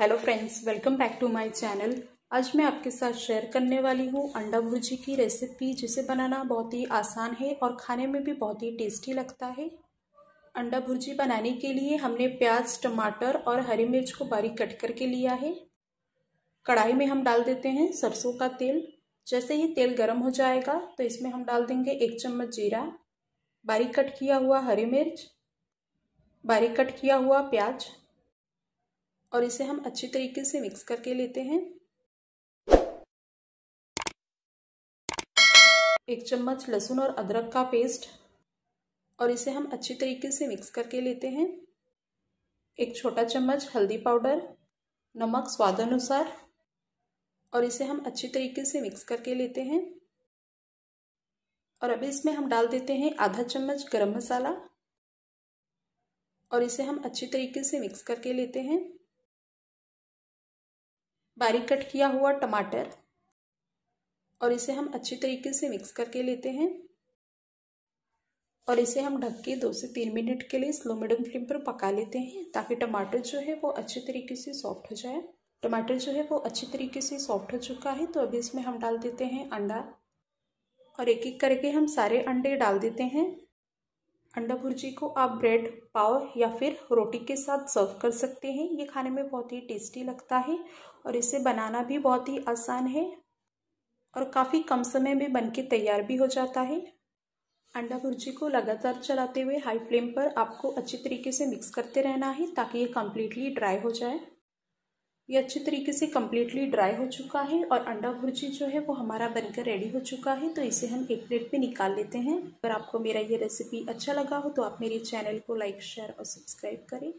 hello friends welcome back to my channel आज मैं आपके साथ शेयर करने वाली हूँ अंडा भुर्जी की रेसिपी जिसे बनाना बहुत ही आसान है और खाने में भी बहुत ही टेस्टी लगता है अंडा भुर्जी बनाने के लिए हमने प्याज टमाटर और हरी मिर्च को बारीक कट करके लिया है कढ़ाई में हम डाल देते हैं सरसों का तेल जैसे ही तेल गर्म हो जाएगा तो इसमें हम डाल देंगे एक चम्मच जीरा बारीक कट किया हुआ हरी मिर्च बारीक कट किया हुआ प्याज और इसे हम अच्छे तरीके से मिक्स करके लेते हैं एक चम्मच लहसुन और अदरक का पेस्ट और इसे हम अच्छी तरीके से मिक्स करके लेते हैं एक छोटा चम्मच हल्दी पाउडर नमक स्वाद अनुसार और इसे हम अच्छी तरीके से मिक्स करके लेते हैं और अभी इसमें हम डाल देते हैं आधा चम्मच गरम मसाला और इसे हम अच्छी तरीके से मिक्स करके लेते हैं बारीक कट किया हुआ टमाटर और इसे हम अच्छी तरीके से मिक्स करके लेते हैं और इसे हम ढक के दो से तीन मिनट के लिए स्लो मीडियम फ्लेम पर पका लेते हैं ताकि टमाटर जो है वो अच्छे तरीके से सॉफ्ट हो जाए टमाटर जो है वो अच्छे तरीके से सॉफ्ट हो चुका है तो अभी इसमें हम डाल देते हैं अंडा और एक एक करके हम सारे अंडे डाल देते हैं अंडा भुर्जी को आप ब्रेड पाव या फिर रोटी के साथ सर्व कर सकते हैं ये खाने में बहुत ही टेस्टी लगता है और इसे बनाना भी बहुत ही आसान है और काफ़ी कम समय में बनके तैयार भी हो जाता है अंडा भुर्जी को लगातार चलाते हुए हाई फ्लेम पर आपको अच्छी तरीके से मिक्स करते रहना है ताकि ये कम्प्लीटली ड्राई हो जाए ये अच्छे तरीके से कम्प्लीटली ड्राई हो चुका है और अंडा भुर्जी जो है वो हमारा बनकर रेडी हो चुका है तो इसे हम एक प्लेट में निकाल लेते हैं अगर आपको मेरा ये रेसिपी अच्छा लगा हो तो आप मेरे चैनल को लाइक शेयर और सब्सक्राइब करें